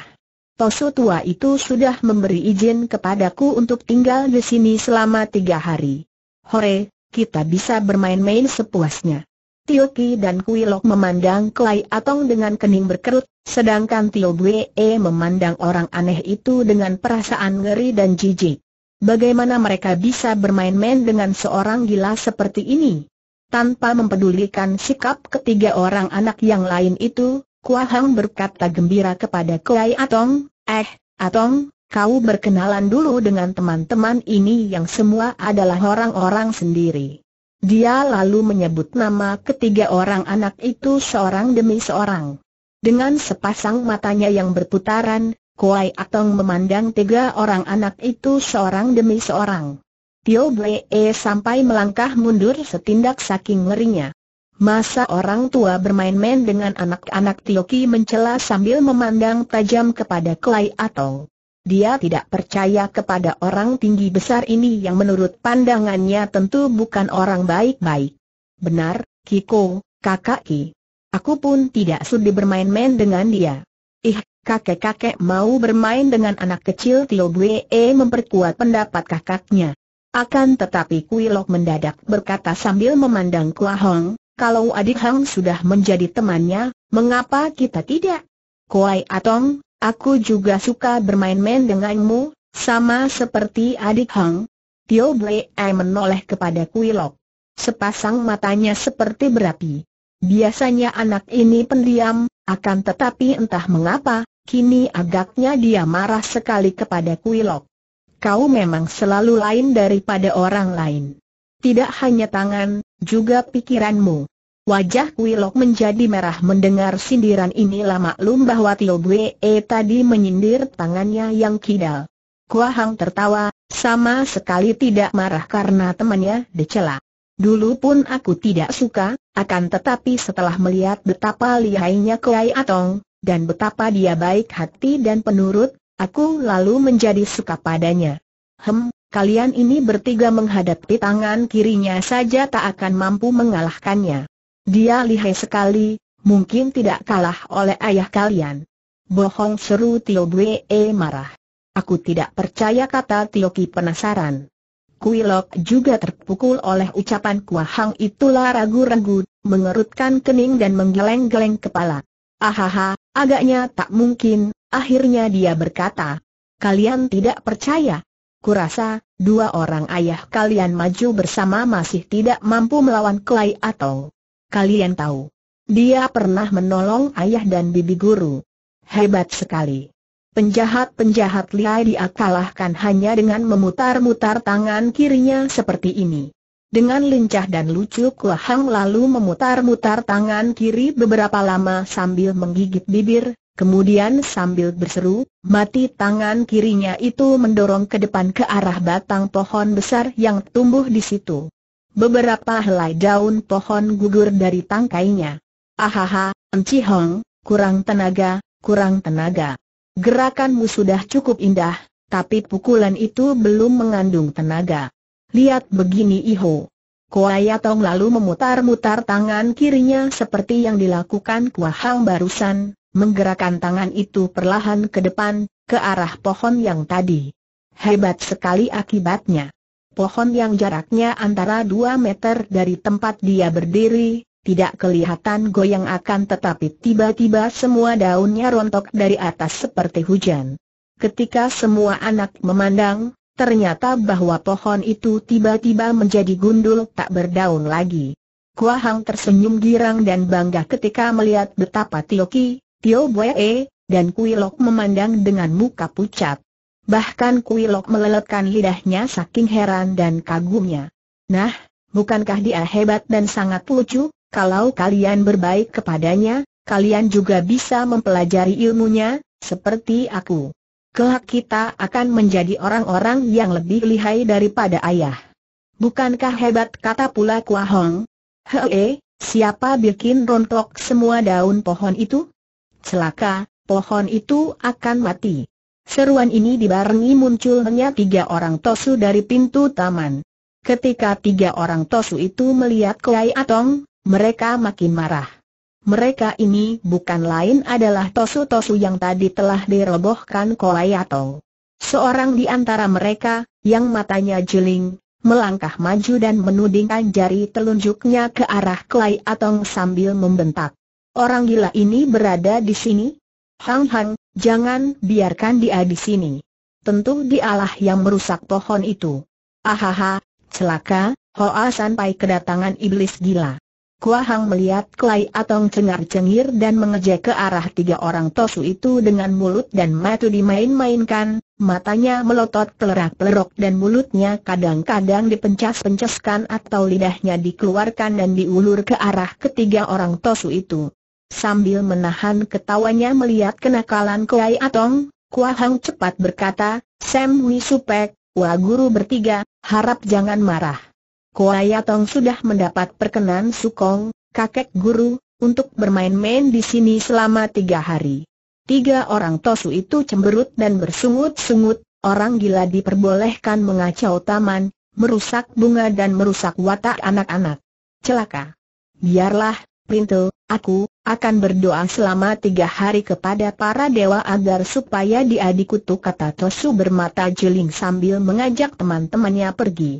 Tosu tua itu sudah memberi izin kepadaku untuk tinggal di sini selama tiga hari. Hore, kita bisa bermain-main sepuasnya. Tioki dan Kuilok memandang Klai Atong dengan kening berkerut, sedangkan Tio Bue e memandang orang aneh itu dengan perasaan ngeri dan jijik. Bagaimana mereka bisa bermain-main dengan seorang gila seperti ini? Tanpa mempedulikan sikap ketiga orang anak yang lain itu, Kua Hang berkata gembira kepada Kuai Atong, eh, Atong, kau berkenalan dulu dengan teman-teman ini yang semua adalah orang-orang sendiri. Dia lalu menyebut nama ketiga orang anak itu seorang demi seorang. Dengan sepasang matanya yang berputaran, Kuai Atong memandang tiga orang anak itu seorang demi seorang. Tio Blee sampai melangkah mundur setindak saking ngerinya. Masa orang tua bermain-main dengan anak-anak Tioki mencela sambil memandang tajam kepada Klai Atong. Dia tidak percaya kepada orang tinggi besar ini yang menurut pandangannya tentu bukan orang baik-baik. Benar, Kiko, kakak Ki. Aku pun tidak sudi bermain-main dengan dia. Ih, kakek-kakek mau bermain dengan anak kecil Tio Bue memperkuat pendapat kakaknya. Akan tetapi kui lok mendadak berkata sambil memandang Kuahong, kalau adik Hang sudah menjadi temannya, mengapa kita tidak? Koai Atong, aku juga suka bermain-main denganmu, sama seperti adik Hang. Tio Blei menoleh kepada Kuilok. Sepasang matanya seperti berapi. Biasanya anak ini pendiam, akan tetapi entah mengapa, kini agaknya dia marah sekali kepada Kuilok. Kau memang selalu lain daripada orang lain. Tidak hanya tangan, juga pikiranmu. Wajah Lok menjadi merah mendengar sindiran ini, Lama maklum bahwa Tio Bue e tadi menyindir tangannya yang kidal. Kua Hang tertawa, sama sekali tidak marah karena temannya dicela. Dulu pun aku tidak suka, akan tetapi setelah melihat betapa lihainya Kuai Atong, dan betapa dia baik hati dan penurut, aku lalu menjadi suka padanya. Hem, kalian ini bertiga menghadapi tangan kirinya saja tak akan mampu mengalahkannya. Dia lihai sekali, mungkin tidak kalah oleh ayah kalian. Bohong seru Tio Bue marah. Aku tidak percaya kata Tio Ki penasaran. Kuilok juga terpukul oleh ucapan Kua Hang itulah ragu-ragu, mengerutkan kening dan menggeleng-geleng kepala. Ahaha, agaknya tak mungkin, akhirnya dia berkata. Kalian tidak percaya? Kurasa, dua orang ayah kalian maju bersama masih tidak mampu melawan Klai atau kalian tahu. Dia pernah menolong ayah dan bibi guru. Hebat sekali. Penjahat-penjahat liai diakalahkan hanya dengan memutar-mutar tangan kirinya seperti ini. Dengan lincah dan lucu Kuahang lalu memutar-mutar tangan kiri beberapa lama sambil menggigit bibir, Kemudian sambil berseru, mati tangan kirinya itu mendorong ke depan ke arah batang pohon besar yang tumbuh di situ. Beberapa helai daun pohon gugur dari tangkainya. Ahaha, Enci Hong, kurang tenaga, kurang tenaga. Gerakanmu sudah cukup indah, tapi pukulan itu belum mengandung tenaga. Lihat begini Iho. Yatong lalu memutar-mutar tangan kirinya seperti yang dilakukan Hang barusan, menggerakkan tangan itu perlahan ke depan, ke arah pohon yang tadi. Hebat sekali akibatnya. Pohon yang jaraknya antara 2 meter dari tempat dia berdiri, tidak kelihatan goyang akan tetapi tiba-tiba semua daunnya rontok dari atas seperti hujan. Ketika semua anak memandang, ternyata bahwa pohon itu tiba-tiba menjadi gundul tak berdaun lagi. Kuahang tersenyum girang dan bangga ketika melihat betapa Tioki, Tio Boye, dan Kuilok memandang dengan muka pucat. Bahkan Kuilok meleletkan lidahnya saking heran dan kagumnya. Nah, bukankah dia hebat dan sangat lucu? Kalau kalian berbaik kepadanya, kalian juga bisa mempelajari ilmunya, seperti aku. Kelak kita akan menjadi orang-orang yang lebih lihai daripada ayah. Bukankah hebat kata pula Kua Hong? Hei, siapa bikin rontok semua daun pohon itu? Celaka, pohon itu akan mati. Seruan ini dibarengi munculnya tiga orang tosu dari pintu taman. Ketika tiga orang tosu itu melihat Kuai Atong, mereka makin marah. Mereka ini bukan lain adalah tosu-tosu yang tadi telah dirobohkan Kuai Atong. Seorang di antara mereka, yang matanya jeling, melangkah maju dan menudingkan jari telunjuknya ke arah Kuai Atong sambil membentak. Orang gila ini berada di sini? Hang Hang, jangan biarkan dia di sini. Tentu dialah yang merusak pohon itu. Ahaha, celaka, Hoa sampai kedatangan iblis gila. Kua Hang melihat Klai Atong cengar-cengir dan mengejek ke arah tiga orang tosu itu dengan mulut dan mata dimain-mainkan, matanya melotot pelerak-pelerok dan mulutnya kadang-kadang dipencas pencaskan atau lidahnya dikeluarkan dan diulur ke arah ketiga orang tosu itu. Sambil menahan ketawanya melihat kenakalan Kuai Atong, Kua Hang cepat berkata, Sam Wisupek, Wah Guru bertiga, harap jangan marah. Kuai Atong sudah mendapat perkenan Sukong, kakek guru, untuk bermain-main di sini selama tiga hari. Tiga orang tosu itu cemberut dan bersungut-sungut, orang gila diperbolehkan mengacau taman, merusak bunga dan merusak watak anak-anak. Celaka. Biarlah, Printo, aku, akan berdoa selama tiga hari kepada para dewa agar supaya dia dikutuk kata Tosu bermata jeling sambil mengajak teman-temannya pergi.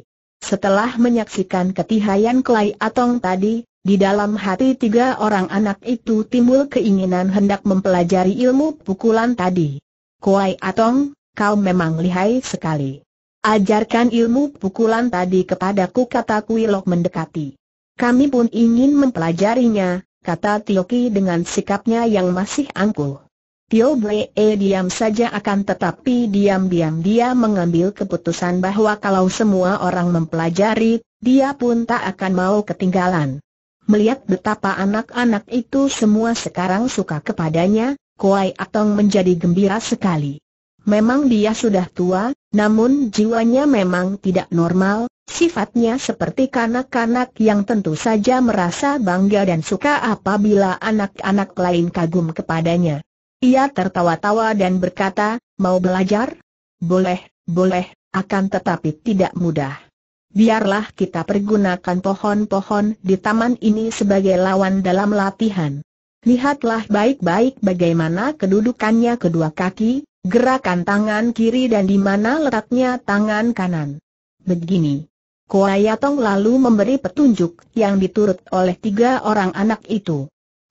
Setelah menyaksikan ketihayan Klai Atong tadi, di dalam hati tiga orang anak itu timbul keinginan hendak mempelajari ilmu pukulan tadi. Klai Atong, kau memang lihai sekali. Ajarkan ilmu pukulan tadi kepadaku kata Kuilok mendekati. Kami pun ingin mempelajarinya, kata Tio Ki dengan sikapnya yang masih angkuh. Tio Bee eh, diam saja akan tetapi diam-diam dia mengambil keputusan bahwa kalau semua orang mempelajari, dia pun tak akan mau ketinggalan. Melihat betapa anak-anak itu semua sekarang suka kepadanya, Kuai Atong menjadi gembira sekali. Memang dia sudah tua, namun jiwanya memang tidak normal, sifatnya seperti kanak-kanak yang tentu saja merasa bangga dan suka apabila anak-anak lain kagum kepadanya. Ia tertawa-tawa dan berkata, mau belajar? Boleh, boleh, akan tetapi tidak mudah. Biarlah kita pergunakan pohon-pohon di taman ini sebagai lawan dalam latihan. Lihatlah baik-baik bagaimana kedudukannya kedua kaki, Gerakan tangan kiri dan di mana letaknya tangan kanan. Begini. Yatong lalu memberi petunjuk yang diturut oleh tiga orang anak itu.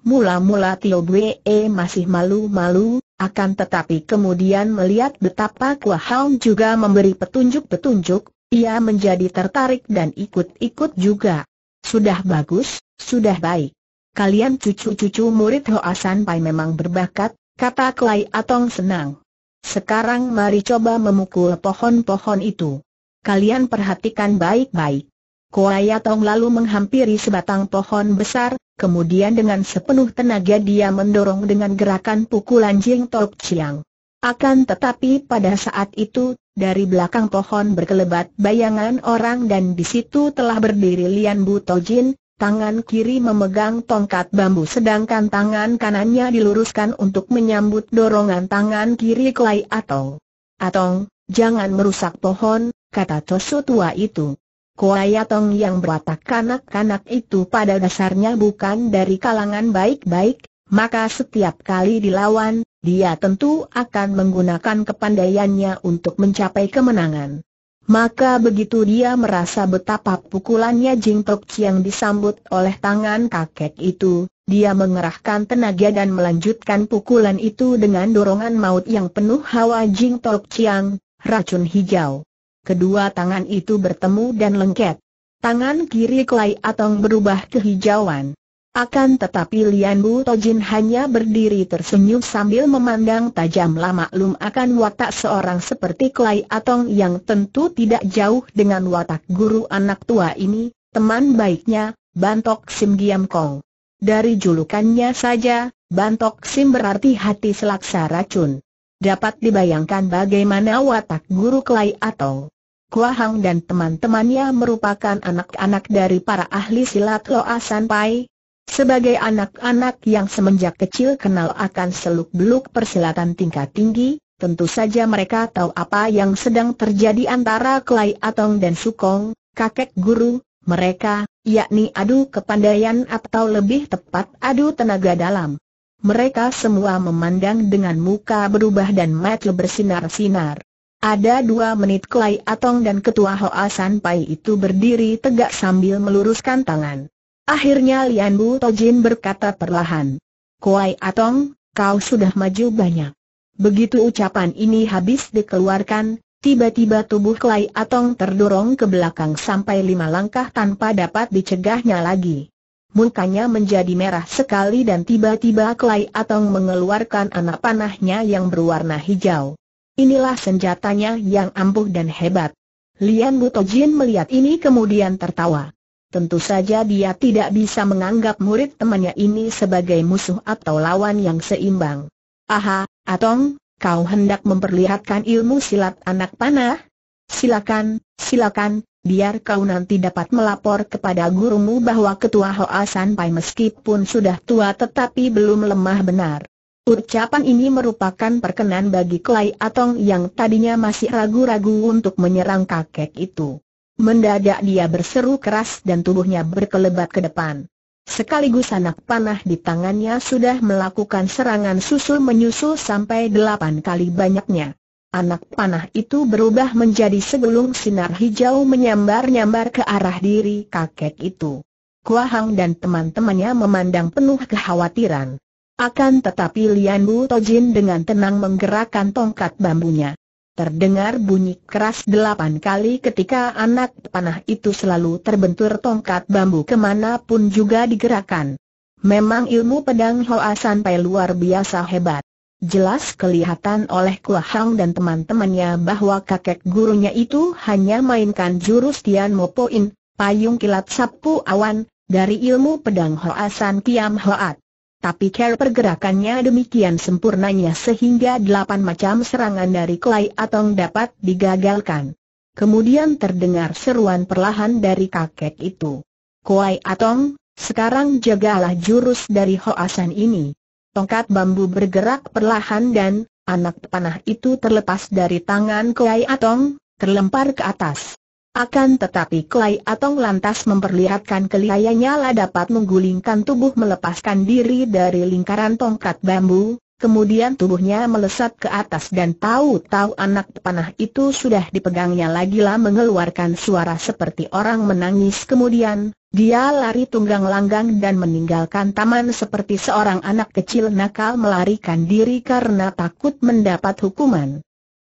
Mula-mula Tio Bwe masih malu-malu, akan tetapi kemudian melihat betapa Kua Hong juga memberi petunjuk-petunjuk, ia menjadi tertarik dan ikut-ikut juga. Sudah bagus, sudah baik. Kalian cucu-cucu murid Hoa Sanpai memang berbakat, kata Klai Atong senang. Sekarang mari coba memukul pohon-pohon itu. Kalian perhatikan baik-baik. Koaya Tong lalu menghampiri sebatang pohon besar, kemudian dengan sepenuh tenaga dia mendorong dengan gerakan pukulan Jing Tok Chiang. Akan tetapi pada saat itu, dari belakang pohon berkelebat bayangan orang dan di situ telah berdiri Lian Bu Tojin, Tangan kiri memegang tongkat bambu sedangkan tangan kanannya diluruskan untuk menyambut dorongan tangan kiri Klai Atong. Atong, jangan merusak pohon, kata Tosu tua itu. Klai Atong yang berwatak kanak-kanak itu pada dasarnya bukan dari kalangan baik-baik, maka setiap kali dilawan, dia tentu akan menggunakan kepandaiannya untuk mencapai kemenangan. Maka begitu dia merasa betapa pukulannya Jing Tok Chiang disambut oleh tangan kakek itu, dia mengerahkan tenaga dan melanjutkan pukulan itu dengan dorongan maut yang penuh hawa Jing Tok Chiang, racun hijau. Kedua tangan itu bertemu dan lengket. Tangan kiri Klai Atong berubah kehijauan, akan tetapi Lian Bu Tojin hanya berdiri tersenyum sambil memandang tajam lama lum akan watak seorang seperti Klai Atong yang tentu tidak jauh dengan watak guru anak tua ini, teman baiknya, Bantok Sim Giam Kong. Dari julukannya saja, Bantok Sim berarti hati selaksa racun. Dapat dibayangkan bagaimana watak guru Klai Atong. Kua Hang dan teman-temannya merupakan anak-anak dari para ahli silat Loa Pai. Sebagai anak-anak yang semenjak kecil kenal akan seluk-beluk persilatan tingkat tinggi, tentu saja mereka tahu apa yang sedang terjadi antara Klai Atong dan Sukong, kakek guru, mereka, yakni adu kepandaian atau lebih tepat adu tenaga dalam. Mereka semua memandang dengan muka berubah dan mata bersinar-sinar. Ada dua menit Klai Atong dan Ketua Hoa San Pai itu berdiri tegak sambil meluruskan tangan. Akhirnya Lian Bu Tojin berkata perlahan. "Kuai Atong, kau sudah maju banyak. Begitu ucapan ini habis dikeluarkan, tiba-tiba tubuh Kuai Atong terdorong ke belakang sampai lima langkah tanpa dapat dicegahnya lagi. Mukanya menjadi merah sekali dan tiba-tiba Kuai Atong mengeluarkan anak panahnya yang berwarna hijau. Inilah senjatanya yang ampuh dan hebat. Lian Bu Tojin melihat ini kemudian tertawa. Tentu saja dia tidak bisa menganggap murid temannya ini sebagai musuh atau lawan yang seimbang. Aha, Atong, kau hendak memperlihatkan ilmu silat anak panah? Silakan, silakan, biar kau nanti dapat melapor kepada gurumu bahwa ketua Hoa Sanpai meskipun sudah tua tetapi belum lemah benar. Ucapan ini merupakan perkenan bagi Klai Atong yang tadinya masih ragu-ragu untuk menyerang kakek itu. Mendadak dia berseru keras dan tubuhnya berkelebat ke depan. Sekaligus anak panah di tangannya sudah melakukan serangan susul menyusul sampai delapan kali banyaknya. Anak panah itu berubah menjadi segulung sinar hijau menyambar-nyambar ke arah diri kakek itu. Kuahang dan teman-temannya memandang penuh kekhawatiran. Akan tetapi Lian Bu Tojin dengan tenang menggerakkan tongkat bambunya. Terdengar bunyi keras delapan kali ketika anak panah itu selalu terbentur tongkat bambu kemanapun juga digerakkan. Memang ilmu pedang Hoa Sanpai luar biasa hebat. Jelas kelihatan oleh Hang dan teman-temannya bahwa kakek gurunya itu hanya mainkan jurus Tian Mopoin, payung kilat sapu awan, dari ilmu pedang Hoa San Kiam Hoat. Tapi cara pergerakannya demikian sempurnanya sehingga delapan macam serangan dari Klai Atong dapat digagalkan. Kemudian terdengar seruan perlahan dari kakek itu. Kuai Atong, sekarang jagalah jurus dari Hoasan ini. Tongkat bambu bergerak perlahan dan anak panah itu terlepas dari tangan Kuai Atong, terlempar ke atas. Akan tetapi Klai Atong lantas memperlihatkan keliayanya lah dapat menggulingkan tubuh melepaskan diri dari lingkaran tongkat bambu, kemudian tubuhnya melesat ke atas dan tahu-tahu anak panah itu sudah dipegangnya lagi lah mengeluarkan suara seperti orang menangis kemudian, dia lari tunggang langgang dan meninggalkan taman seperti seorang anak kecil nakal melarikan diri karena takut mendapat hukuman.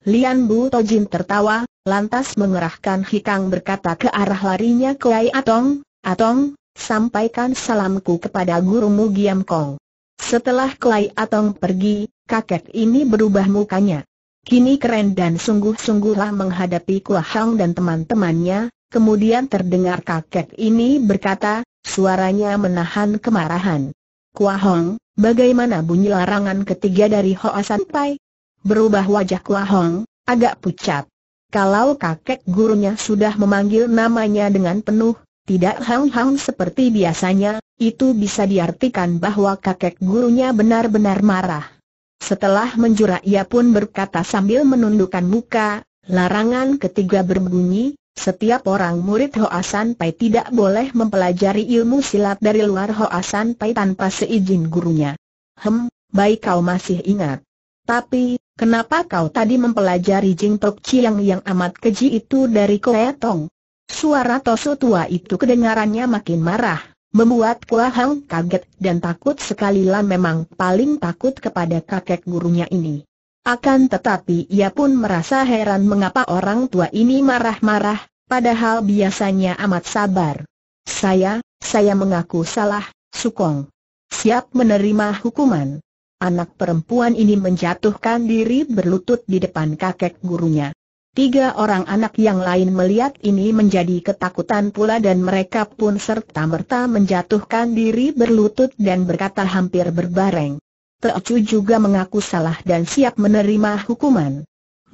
Lian Bu Tojin tertawa, lantas mengerahkan hikang berkata ke arah larinya Kuai Atong, Atong, sampaikan salamku kepada gurumu Giam Kong. Setelah Kuai Atong pergi, kakek ini berubah mukanya. Kini keren dan sungguh-sungguhlah menghadapi Kua Hang dan teman-temannya, kemudian terdengar kakek ini berkata, suaranya menahan kemarahan. Kua Hong, bagaimana bunyi larangan ketiga dari Hoa Pai? berubah wajah Hong, agak pucat. Kalau kakek gurunya sudah memanggil namanya dengan penuh, tidak hang-hang seperti biasanya, itu bisa diartikan bahwa kakek gurunya benar-benar marah. Setelah menjura ia pun berkata sambil menundukkan muka, larangan ketiga berbunyi, setiap orang murid Hoasan Pai tidak boleh mempelajari ilmu silat dari luar Hoasan Pai tanpa seizin gurunya. Hem, baik kau masih ingat. Tapi, kenapa kau tadi mempelajari Jing Tok Chiang yang amat keji itu dari Koe Tong? Suara Tosu tua itu kedengarannya makin marah, membuat Kua Hang kaget dan takut sekali lah memang paling takut kepada kakek gurunya ini. Akan tetapi ia pun merasa heran mengapa orang tua ini marah-marah, padahal biasanya amat sabar. Saya, saya mengaku salah, Sukong. Siap menerima hukuman. Anak perempuan ini menjatuhkan diri berlutut di depan kakek gurunya. Tiga orang anak yang lain melihat ini menjadi ketakutan pula dan mereka pun serta-merta menjatuhkan diri berlutut dan berkata hampir berbareng. Teocu juga mengaku salah dan siap menerima hukuman.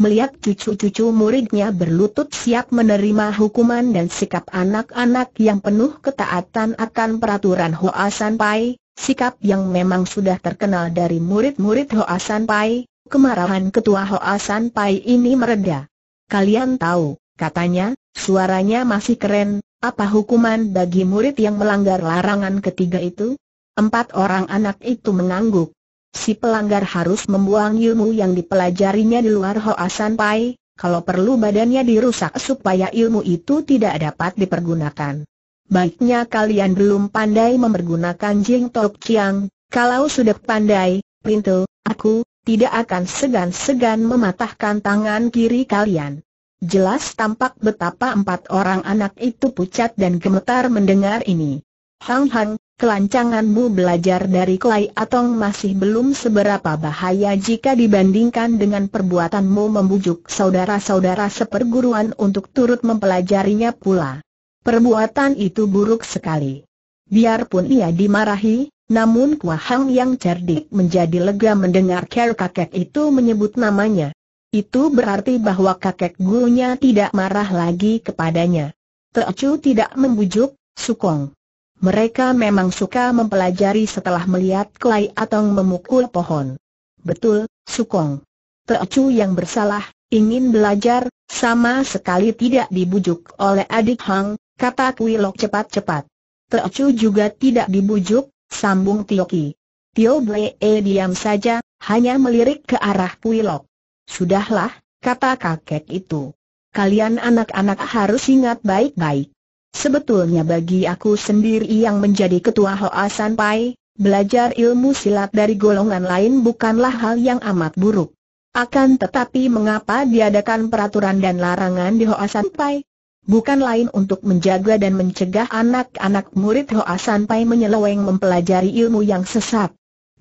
Melihat cucu-cucu muridnya berlutut siap menerima hukuman dan sikap anak-anak yang penuh ketaatan akan peraturan Hoa Sanpai, Sikap yang memang sudah terkenal dari murid-murid Hoa San Pai, kemarahan ketua Hoa San Pai ini mereda. Kalian tahu, katanya, suaranya masih keren, apa hukuman bagi murid yang melanggar larangan ketiga itu? Empat orang anak itu mengangguk. Si pelanggar harus membuang ilmu yang dipelajarinya di luar Hoa San Pai, kalau perlu badannya dirusak supaya ilmu itu tidak dapat dipergunakan baiknya kalian belum pandai mempergunakan Jing Tok Chiang, kalau sudah pandai, Pintu, aku, tidak akan segan-segan mematahkan tangan kiri kalian. Jelas tampak betapa empat orang anak itu pucat dan gemetar mendengar ini. Hang Hang, kelancanganmu belajar dari Klai Atong masih belum seberapa bahaya jika dibandingkan dengan perbuatanmu membujuk saudara-saudara seperguruan untuk turut mempelajarinya pula. Perbuatan itu buruk sekali. Biarpun ia dimarahi, namun Kuahang Hang yang cerdik menjadi lega mendengar ker kakek itu menyebut namanya. Itu berarti bahwa kakek gurunya tidak marah lagi kepadanya. Teocu tidak membujuk, sukong. Mereka memang suka mempelajari setelah melihat Klai Atong memukul pohon. Betul, Sukong. Teocu yang bersalah, ingin belajar, sama sekali tidak dibujuk oleh adik Hang, kata Kuilok cepat-cepat. Teocu juga tidak dibujuk, sambung Tioki. Tio Blee eh, diam saja, hanya melirik ke arah Kuilok. Sudahlah, kata kakek itu. Kalian anak-anak harus ingat baik-baik. Sebetulnya bagi aku sendiri yang menjadi ketua Hoa Sanpai, belajar ilmu silat dari golongan lain bukanlah hal yang amat buruk. Akan tetapi mengapa diadakan peraturan dan larangan di Hoa Sanpai? bukan lain untuk menjaga dan mencegah anak-anak murid Hoa sampai menyeleweng mempelajari ilmu yang sesat.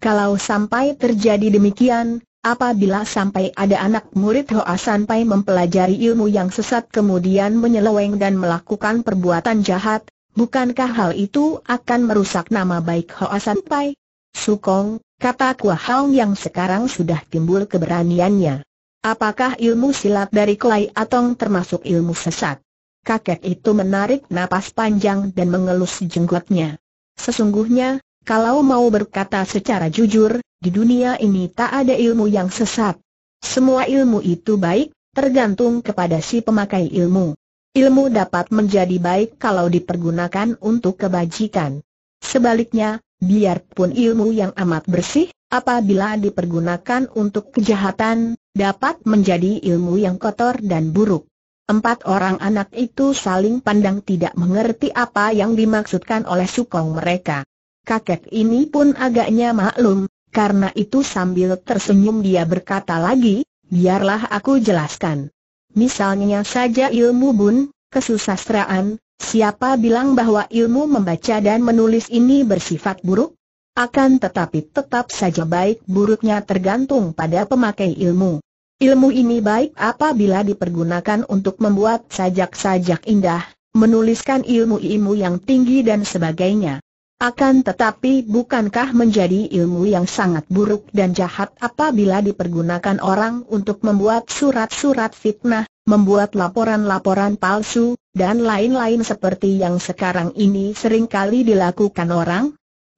Kalau sampai terjadi demikian, apabila sampai ada anak murid Hoa sampai mempelajari ilmu yang sesat kemudian menyeleweng dan melakukan perbuatan jahat, bukankah hal itu akan merusak nama baik Hoa sampai? Sukong, kata Kua Hong yang sekarang sudah timbul keberaniannya. Apakah ilmu silat dari Klai Atong termasuk ilmu sesat? kakek itu menarik napas panjang dan mengelus jenggotnya. Sesungguhnya, kalau mau berkata secara jujur, di dunia ini tak ada ilmu yang sesat. Semua ilmu itu baik, tergantung kepada si pemakai ilmu. Ilmu dapat menjadi baik kalau dipergunakan untuk kebajikan. Sebaliknya, biarpun ilmu yang amat bersih, apabila dipergunakan untuk kejahatan, dapat menjadi ilmu yang kotor dan buruk. Empat orang anak itu saling pandang tidak mengerti apa yang dimaksudkan oleh sukong mereka. Kakek ini pun agaknya maklum, karena itu sambil tersenyum dia berkata lagi, biarlah aku jelaskan. Misalnya saja ilmu bun, kesusastraan, siapa bilang bahwa ilmu membaca dan menulis ini bersifat buruk? Akan tetapi tetap saja baik buruknya tergantung pada pemakai ilmu. Ilmu ini baik apabila dipergunakan untuk membuat sajak-sajak indah, menuliskan ilmu-ilmu yang tinggi dan sebagainya. Akan tetapi bukankah menjadi ilmu yang sangat buruk dan jahat apabila dipergunakan orang untuk membuat surat-surat fitnah, membuat laporan-laporan palsu, dan lain-lain seperti yang sekarang ini seringkali dilakukan orang?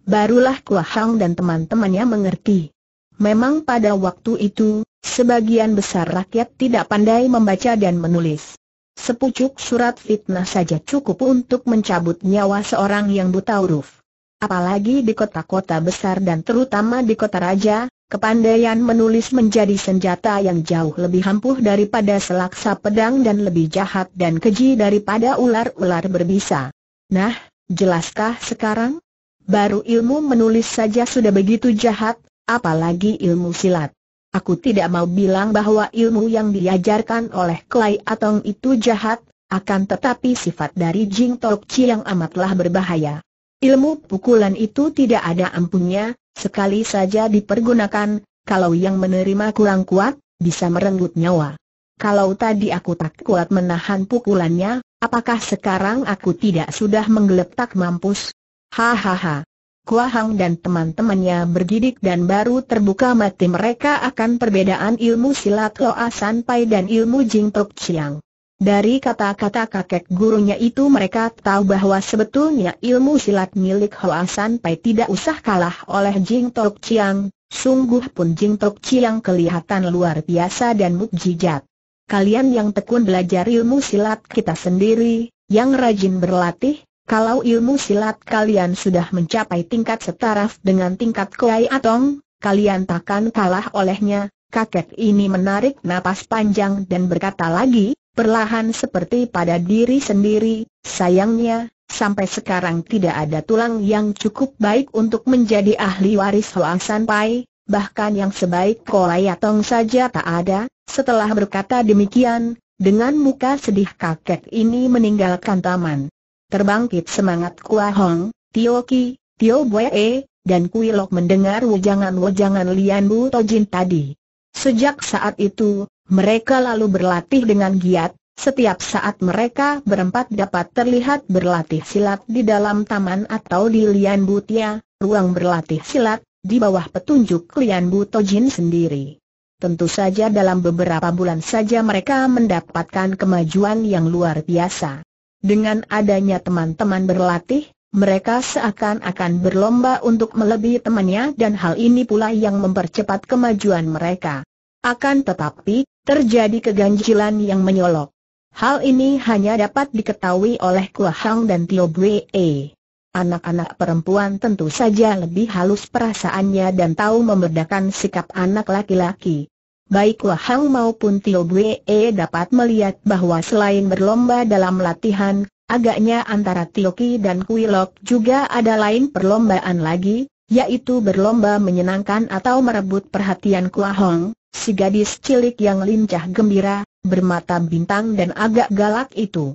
Barulah Kuahang dan teman-temannya mengerti. Memang pada waktu itu, Sebagian besar rakyat tidak pandai membaca dan menulis. Sepucuk surat fitnah saja cukup untuk mencabut nyawa seorang yang buta huruf. Apalagi di kota-kota besar dan terutama di kota raja, kepandaian menulis menjadi senjata yang jauh lebih ampuh daripada selaksa pedang dan lebih jahat dan keji daripada ular-ular berbisa. Nah, jelaskah sekarang? Baru ilmu menulis saja sudah begitu jahat, apalagi ilmu silat. Aku tidak mau bilang bahwa ilmu yang diajarkan oleh Klai Atong itu jahat, akan tetapi sifat dari Jing Tok Chi yang amatlah berbahaya. Ilmu pukulan itu tidak ada ampunnya, sekali saja dipergunakan, kalau yang menerima kurang kuat, bisa merenggut nyawa. Kalau tadi aku tak kuat menahan pukulannya, apakah sekarang aku tidak sudah menggeletak mampus? Hahaha. Kua Hang dan teman-temannya bergidik dan baru terbuka mati mereka akan perbedaan ilmu silat Loa Pai dan ilmu Jing Tok Chiang. Dari kata-kata kakek gurunya itu mereka tahu bahwa sebetulnya ilmu silat milik Hoa Pai tidak usah kalah oleh Jing Tok Chiang, sungguh pun Jing Tok Chiang kelihatan luar biasa dan mukjizat. Kalian yang tekun belajar ilmu silat kita sendiri, yang rajin berlatih, kalau ilmu silat kalian sudah mencapai tingkat setaraf dengan tingkat Kuai Atong, kalian takkan kalah olehnya. Kakek ini menarik napas panjang dan berkata lagi, perlahan seperti pada diri sendiri, sayangnya, sampai sekarang tidak ada tulang yang cukup baik untuk menjadi ahli waris Hoa Pai, bahkan yang sebaik Kolayatong saja tak ada. Setelah berkata demikian, dengan muka sedih kakek ini meninggalkan taman. Terbangkit semangat Kua Hong, Tio Ki, Tio E, dan Kui Lok mendengar wajangan-wajangan Lian Bu Tojin tadi. Sejak saat itu, mereka lalu berlatih dengan giat, setiap saat mereka berempat dapat terlihat berlatih silat di dalam taman atau di Lian Tia, ruang berlatih silat, di bawah petunjuk Lian Bu Tojin sendiri. Tentu saja dalam beberapa bulan saja mereka mendapatkan kemajuan yang luar biasa. Dengan adanya teman-teman berlatih, mereka seakan-akan berlomba untuk melebihi temannya dan hal ini pula yang mempercepat kemajuan mereka. Akan tetapi, terjadi keganjilan yang menyolok. Hal ini hanya dapat diketahui oleh Kua Hang dan Tio Bwee. Anak-anak perempuan tentu saja lebih halus perasaannya dan tahu membedakan sikap anak laki-laki baik Hang maupun Tio E dapat melihat bahwa selain berlomba dalam latihan, agaknya antara Ki dan Kuilok juga ada lain perlombaan lagi, yaitu berlomba menyenangkan atau merebut perhatian Kuahong, si gadis cilik yang lincah gembira, bermata bintang dan agak galak itu.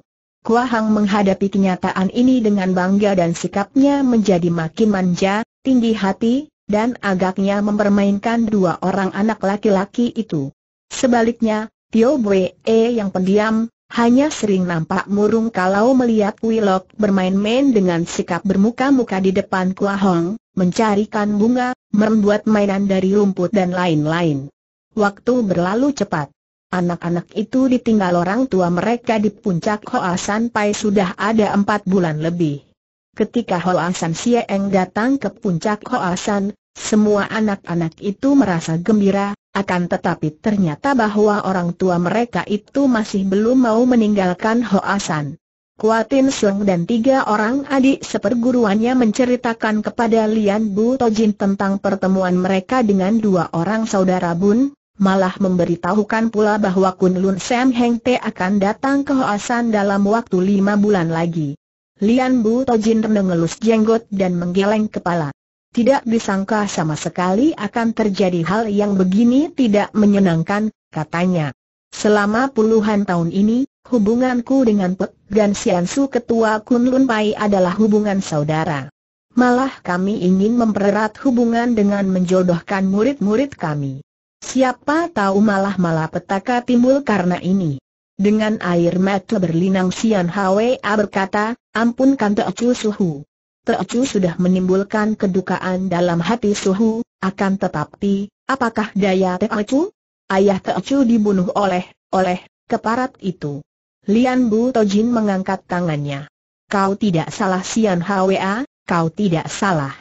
Hang menghadapi kenyataan ini dengan bangga dan sikapnya menjadi makin manja, tinggi hati, dan agaknya mempermainkan dua orang anak laki-laki itu. Sebaliknya, Tio Bwe yang pendiam, hanya sering nampak murung kalau melihat Wilok bermain-main dengan sikap bermuka-muka di depan Kua Hong, mencarikan bunga, membuat mainan dari rumput dan lain-lain. Waktu berlalu cepat. Anak-anak itu ditinggal orang tua mereka di puncak Hoa pai sudah ada empat bulan lebih. Ketika Hoa San Sieng datang ke puncak Hoa semua anak-anak itu merasa gembira, akan tetapi ternyata bahwa orang tua mereka itu masih belum mau meninggalkan Hoasan. Kuatin Sung dan tiga orang adik seperguruannya menceritakan kepada Lian Bu Tojin tentang pertemuan mereka dengan dua orang saudara Bun, malah memberitahukan pula bahwa Kun Lun Sam Heng Te akan datang ke Hoasan dalam waktu lima bulan lagi. Lian Bu Tojin mengelus jenggot dan menggeleng kepala. Tidak disangka sama sekali akan terjadi hal yang begini tidak menyenangkan, katanya. Selama puluhan tahun ini, hubunganku dengan Pek Gan Siansu Ketua Kunlun Lun Pai adalah hubungan saudara. Malah kami ingin mempererat hubungan dengan menjodohkan murid-murid kami. Siapa tahu malah malah petaka timbul karena ini. Dengan air mata berlinang Sian Hwa berkata, ampun Kante Suhu. Teocu sudah menimbulkan kedukaan dalam hati Suhu, akan tetapi, apakah daya Teocu? Ayah Teocu dibunuh oleh, oleh, keparat itu. Lian Bu Tojin mengangkat tangannya. Kau tidak salah Sian Hwa, kau tidak salah.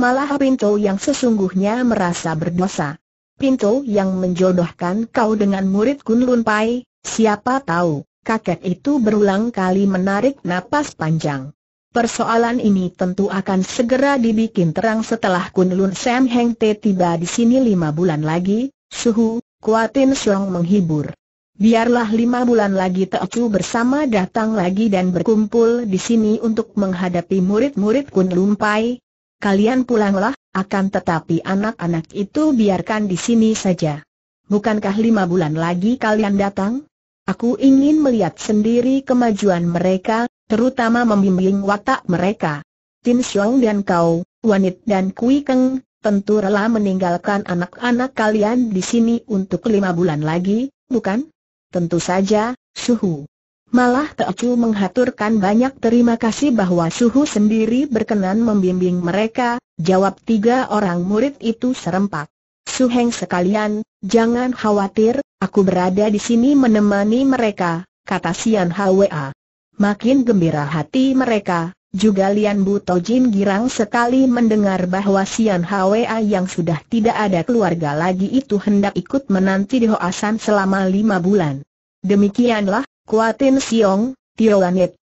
Malah Pinto yang sesungguhnya merasa berdosa. Pinto yang menjodohkan kau dengan murid Kunlun Pai, siapa tahu, kakek itu berulang kali menarik napas panjang. Persoalan ini tentu akan segera dibikin terang setelah Kun Lun Sam Heng Te tiba di sini lima bulan lagi, suhu, Kuatin Siong menghibur. Biarlah lima bulan lagi Teocu bersama datang lagi dan berkumpul di sini untuk menghadapi murid-murid Kun Pai. Kalian pulanglah, akan tetapi anak-anak itu biarkan di sini saja. Bukankah lima bulan lagi kalian datang? Aku ingin melihat sendiri kemajuan mereka, terutama membimbing watak mereka. Tin Xiong dan kau, Wanit dan Kui Keng, tentu rela meninggalkan anak-anak kalian di sini untuk lima bulan lagi, bukan? Tentu saja, Suhu. Malah Teocu menghaturkan banyak terima kasih bahwa Suhu sendiri berkenan membimbing mereka, jawab tiga orang murid itu serempak. Suheng sekalian, jangan khawatir, aku berada di sini menemani mereka, kata Sian Hwa makin gembira hati mereka. Juga Lian Buto Jin girang sekali mendengar bahwa Sian Hwa yang sudah tidak ada keluarga lagi itu hendak ikut menanti di Hoasan selama lima bulan. Demikianlah, Kuatin Siong, Tio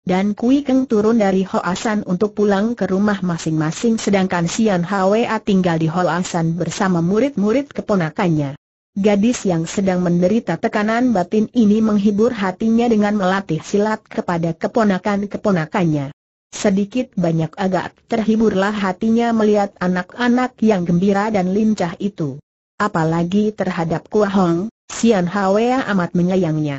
dan Kui Keng turun dari Hoasan untuk pulang ke rumah masing-masing sedangkan Sian Hwa tinggal di Hoasan bersama murid-murid keponakannya. Gadis yang sedang menderita tekanan batin ini menghibur hatinya dengan melatih silat kepada keponakan-keponakannya. Sedikit banyak agak terhiburlah hatinya melihat anak-anak yang gembira dan lincah itu. Apalagi terhadap Kua Hong, Sian Hwa amat menyayangnya.